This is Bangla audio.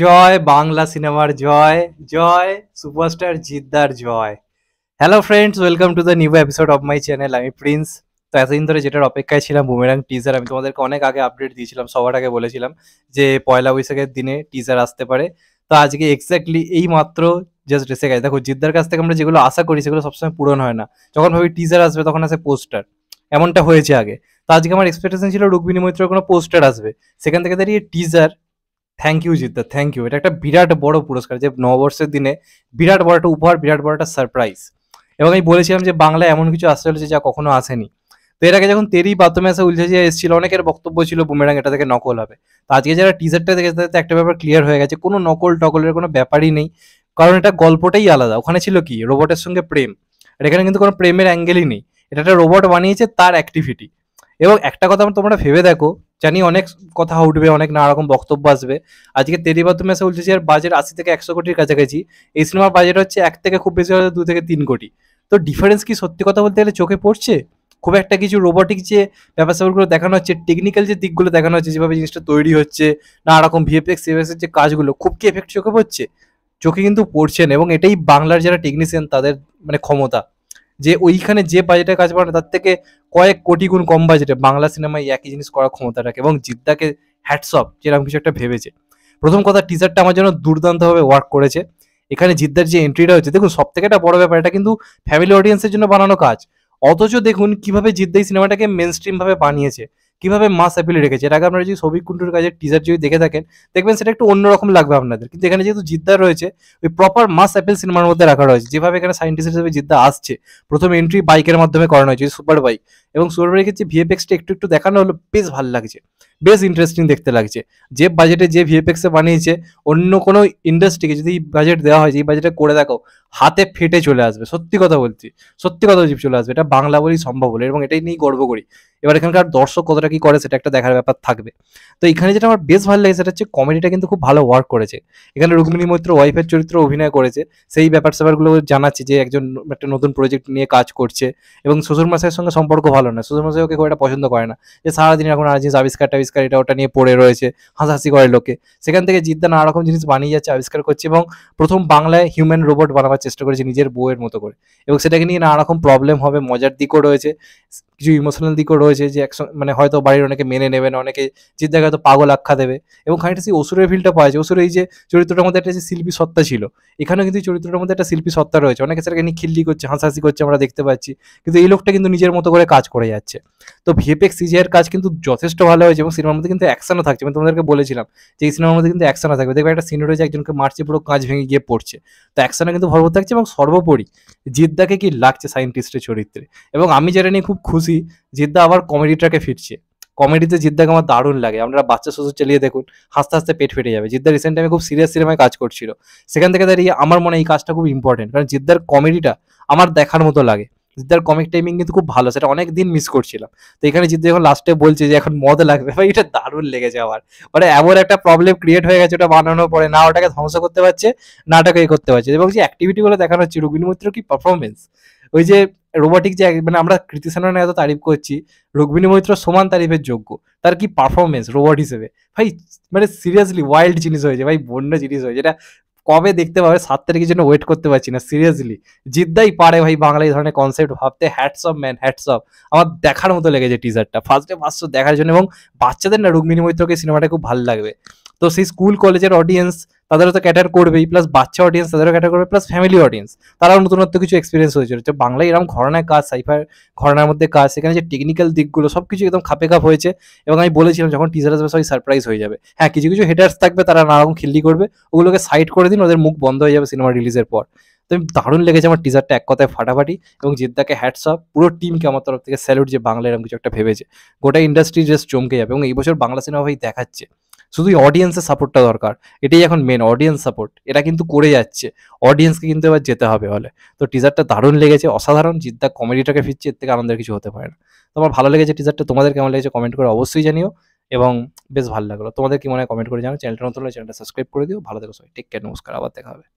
জয় বাংলা সিনেমার জয় জয় সুপারস্টার জিদ্দার জয় hello friends welcome to the new episode of my channel আমি প্রিন্স তো এতদিন ধরে যেটার অপেক্ষায় ছিলাম বুমেরাং টিজার আমি তোমাদেরকে অনেক আগে আপডেট দিয়েছিলাম সবার আগে বলেছিলাম যে পয়লা বৈশাখের দিনে টিজার আসতে পারে তো আজকে এক্স্যাক্টলি এই মাত্র জাস্ট এসে গেছে দেখো জিদ্দার কাছ থেকে আমরা যেগুলো আশা করি সেগুলো সবসময় পূরণ হয় না যখন ভাবি টিজার আসবে তখন আসে পোস্টার এমনটা হয়েছে আগে তো আজকে আমার এক্সপেকটেশন ছিল রুকমিনী মৈত্রের কোনো পোস্টার আসবে সেখান থেকে দাঁড়িয়ে টিজার থ্যাংক ইউ জিদ্দা থ্যাংক ইউ এটা একটা বিরাট বড় পুরস্কার যে নববর্ষের দিনে বিরাট বড় একটা উপহার বিরাট বড় একটা সারপ্রাইজ এবং আমি বলেছিলাম যে বাংলায় এমন কিছু আসতে চলেছে যা কখনো আসেনি তো এর আগে যখন তেরি আসে উলছে যে এসেছিল অনেকের বক্তব্য ছিল বুমেরাং এটা থেকে নকল হবে তো আজকে যারা টিজারটা দেখেছে তাদের একটা ব্যাপার ক্লিয়ার হয়ে গেছে কোনো নকল টকলের কোনো ব্যাপারই নেই কারণ এটা গল্পটাই আলাদা ওখানে ছিল কি রোবটের সঙ্গে প্রেম আর এখানে কিন্তু কোনো প্রেমের অ্যাঙ্গেলই নেই এটা একটা রোবট বানিয়েছে তার অ্যাক্টিভিটি এবং একটা কথা তোমরা ভেবে দেখো জানি অনেক কথা উঠবে অনেক নানা রকম বক্তব্য আসবে আজকে তেরি বাতুমে এসে যে বাজেট আশি থেকে একশো কোটির কাছাকাছি এই সিনেমার বাজেট হচ্ছে এক থেকে খুব বেশি হয়তো দু থেকে তিন কোটি তো ডিফারেন্স কি সত্যি কথা বলতে গেলে চোখে পড়ছে খুব একটা কিছু রোবোটিক যে ব্যাপার স্যাপারগুলো দেখানো হচ্ছে টেকনিক্যাল যে দিকগুলো দেখানো হচ্ছে যেভাবে জিনিসটা তৈরি হচ্ছে নানা রকম ভিএফএক্স সিএফএক্সের যে কাজগুলো খুব কি এফেক্ট চোখে পড়ছে চোখে কিন্তু পড়ছেন এবং এটাই বাংলার যারা টেকনিশিয়ান তাদের মানে ক্ষমতা যে ওইখানে যে বাজেটে কাজ বানায় তার থেকে কয়েক কোটি গুণ কম বাজেটে বাংলা সিনেমায় একই জিনিস করার ক্ষমতা রাখে এবং জিদ্দাকে হ্যাটসঅপ যেরকম কিছু একটা ভেবেছে প্রথম কথা টিজারটা আমার জন্য দুর্দান্তভাবে ওয়ার্ক করেছে এখানে জিদ্দার যে এন্ট্রিটা হচ্ছে দেখুন সব থেকে একটা বড় ব্যাপার এটা কিন্তু ফ্যামিলি অডিয়েন্সের জন্য বানানো কাজ অথচ দেখুন কিভাবে জিদ্দাই সিনেমাটাকে মেন স্ট্রিমভাবে বানিয়েছে কিভাবে মাস অ্যাপিলে রেখেছে এর আগে আপনারা যদি সৌভিক কুণ্ডুর কাজের টিজার যদি দেখে থাকেন দেখবেন সেটা একটু অন্যরকম লাগবে আপনাদের কিন্তু এখানে যেহেতু জিদ্দা রয়েছে ওই প্রপার মাস অ্যাপিল সিনেমার মধ্যে রাখা রয়েছে যেভাবে এখানে সাইন্টিস্ট হিসেবে জিদ্দা আসছে প্রথম এন্ট্রি বাইকের মাধ্যমে করানো হয়েছে সুপার বাইক এবং সুপার বাইকের যে ভিএফএক্সটা একটু একটু দেখানো হলো বেশ ভালো লাগছে বেশ ইন্টারেস্টিং দেখতে লাগছে যে বাজেটে যে ভিএফএক্সে বানিয়েছে অন্য কোনো ইন্ডাস্ট্রিকে যদি এই বাজেট দেওয়া হয় যে বাজেটে করে দেখো হাতে ফেটে চলে আসবে সত্যি কথা বলছি সত্যি কথা চলে আসবে এটা বাংলা বলেই সম্ভব হলো এবং এটাই নিয়েই গর্ব করি এবার এখানকার দর্শক কতটা কি করে সেটা একটা দেখার ব্যাপার থাকবে তো এখানে যেটা আমার বেশ ভালো লাগে সেটা হচ্ছে কমেডিটা কিন্তু খুব ভালো ওয়ার্ক করেছে এখানে রুক্মিণী মৈত্র ওয়াইফের চরিত্র অভিনয় করেছে সেই ব্যাপার স্যাপারগুলো জানাচ্ছে যে একজন একটা নতুন প্রজেক্ট নিয়ে কাজ করছে এবং শ্বশুর মাসের সঙ্গে সম্পর্ক ভালো না শ্বশুর মাসে ওকে খুব একটা পছন্দ করে না যে সারাদিন এখন আর জিনিস আবিষ্কার আবিষ্কার এটা ওটা নিয়ে পড়ে রয়েছে হাসাহাসি করে লোকে সেখান থেকে জিদ্দা নানা রকম জিনিস বানিয়ে যাচ্ছে আবিষ্কার করছে এবং প্রথম বাংলায় হিউম্যান রোবট বানাবার চেষ্টা করেছে নিজের বউয়ের মতো করে এবং সেটাকে নিয়ে নানা রকম প্রবলেম হবে মজার দিকও রয়েছে কিছু ইমোশনাল দিকও রয়েছে যে একসঙ্গে মানে হয়তো বাড়ির অনেকে মেনে নেবেন অনেকে জিদ্দাকে হয়তো পাগল আখ্যা দেবে এবং খানিকটা সেই অসুরের ফিলটা পাওয়া যায় অসুরের এই যে চরিত্রটার মধ্যে একটা যে শিল্পী সত্তা ছিল এখানেও কিন্তু চরিত্রটার মধ্যে একটা শিল্পী সত্তা রয়েছে অনেকে সেটাকে নিয়ে খিল্লি করছে হাসাহাসি করছে আমরা দেখতে পাচ্ছি কিন্তু এই লোকটা কিন্তু নিজের মতো করে কাজ করে যাচ্ছে তো ভিএফএক্স সিজিআর কাজ কিন্তু যথেষ্ট ভালো হয়েছে এবং সিনেমার মধ্যে কিন্তু অ্যাকশনও থাকছে আমি তোমাদেরকে বলেছিলাম যে এই সিনেমার মধ্যে কিন্তু অ্যাকশনও থাকবে দেখবে একটা সিন রয়েছে একজনকে মারছে পুরো কাঁচ ভেঙে গিয়ে পড়ছে তো অ্যাকশনে কিন্তু ভরপুর থাকছে এবং সর্বোপরি জিদ্দাকে কি লাগছে সায়েন্টিস্টের চরিত্রে এবং আমি যেটা নিয়ে খুব খুশি জিদ্দা আবার কমেডিটাকে ফিরছে কমেডিতে জিদ্দাকে আমার দারুণ লাগে আপনারা বাচ্চা শ্বশুর চালিয়ে দেখুন হাসতে হাসতে পেট ফেটে যাবে জিদ্দা রিসেন্ট টাইমে খুব সিরিয়াস সিনেমায় কাজ করছিল সেখান থেকে দাঁড়িয়ে আমার মনে এই কাজটা খুব ইম্পর্টেন্ট কারণ জিদ্দার কমেডিটা আমার দেখার মতো লাগে জিদ্দার কমিক টাইমিং কিন্তু খুব ভালো সেটা অনেক দিন মিস করছিলাম তো এখানে জিদ্দা এখন লাস্টে বলছে যে এখন মদ লাগবে ভাই এটা দারুণ লেগেছে আমার মানে এমন একটা প্রবলেম ক্রিয়েট হয়ে গেছে ওটা বানানোর পরে না ওটাকে ধ্বংস করতে পারছে না ওটাকে করতে পারছে এবং যে অ্যাক্টিভিটিগুলো দেখানো হচ্ছে রুবিন মিত্র কি পারফরমেন্স ওই যে রোবোটিক যে মানে আমরা কৃতি নিয়ে এত তারিফ করছি রুগ্মিণী মৈত্র সমান তারিফের যোগ্য তার কি পারফরমেন্স রোবট হিসেবে ভাই মানে সিরিয়াসলি ওয়াইল্ড জিনিস হয়েছে ভাই বন্য জিনিস হয়েছে এটা কবে দেখতে পাবে সাত তারিখের জন্য ওয়েট করতে পারছি না সিরিয়াসলি জিদ্দাই পারে ভাই বাংলা এই ধরনের কনসেপ্ট ভাবতে hats off man hats off আমার দেখার মতো লেগেছে টিজারটা ফার্স্ট ডে ফার্স্ট দেখার জন্য এবং বাচ্চাদের না রুগ্মিনী মৈত্রকে সিনেমাটা খুব ভালো লাগবে তো সেই স্কুল কলেজের অডিয়েন্স তাদেরও তো ক্যাটার করবেই প্লাস বাচ্চা অডিয়েন্স তাদেরও ক্যাটার করবে প্লাস ফ্যামিলি অডিয়েন্স তারাও নতুনত্ব কিছু এক্সপিরিয়েন্স হয়েছিল যে বাংলায় এরকম ঘরনায় কাজ সাইফার ঘরনার মধ্যে কাজ সেখানে যে টেকনিক্যাল দিকগুলো সব কিছু একদম খাপে খাপ হয়েছে এবং আমি বলেছিলাম যখন টিচার আসবে সবাই সারপ্রাইজ হয়ে যাবে হ্যাঁ কিছু কিছু হেটার্স থাকবে তারা নানারকম খিল্লি করবে ওগুলোকে সাইড করে দিন ওদের মুখ বন্ধ হয়ে যাবে সিনেমা রিলিজের পর তো দারুণ লেগেছে আমার টিজারটা এক কথায় ফাটাফাটি এবং জিদ্দাকে হ্যাটস আপ পুরো টিমকে আমার তরফ থেকে স্যালুট যে বাংলা এরকম কিছু একটা ভেবেছে গোটা ইন্ডাস্ট্রি জাস্ট চমকে যাবে এবং এই বছর বাংলা সিনেমা ভাই দেখাচ্ছে শুধুই অডিয়েন্সের সাপোর্টটা দরকার এটাই এখন মেন অডিয়েন্স সাপোর্ট এটা কিন্তু করে যাচ্ছে অডিয়েন্সকে কিন্তু এবার যেতে হবে হলে তো টিজারটা দারুণ লেগেছে অসাধারণ জিদ্দা কমেডিটাকে ফিরছে এর থেকে আনন্দের কিছু হতে পারে না তোমার ভালো লেগেছে টিজারটা তোমাদের কেমন লেগেছে কমেন্ট করে অবশ্যই জানিও এবং বেশ ভালো লাগলো তোমাদের কি মনে হয় কমেন্ট করে জানো চ্যানেলটা নতুন হলে চ্যানেলটা সাবস্ক্রাইব করে দিও ভালো থেকো সবাই টেক কেয়ার নমস্কার আবার দেখা হবে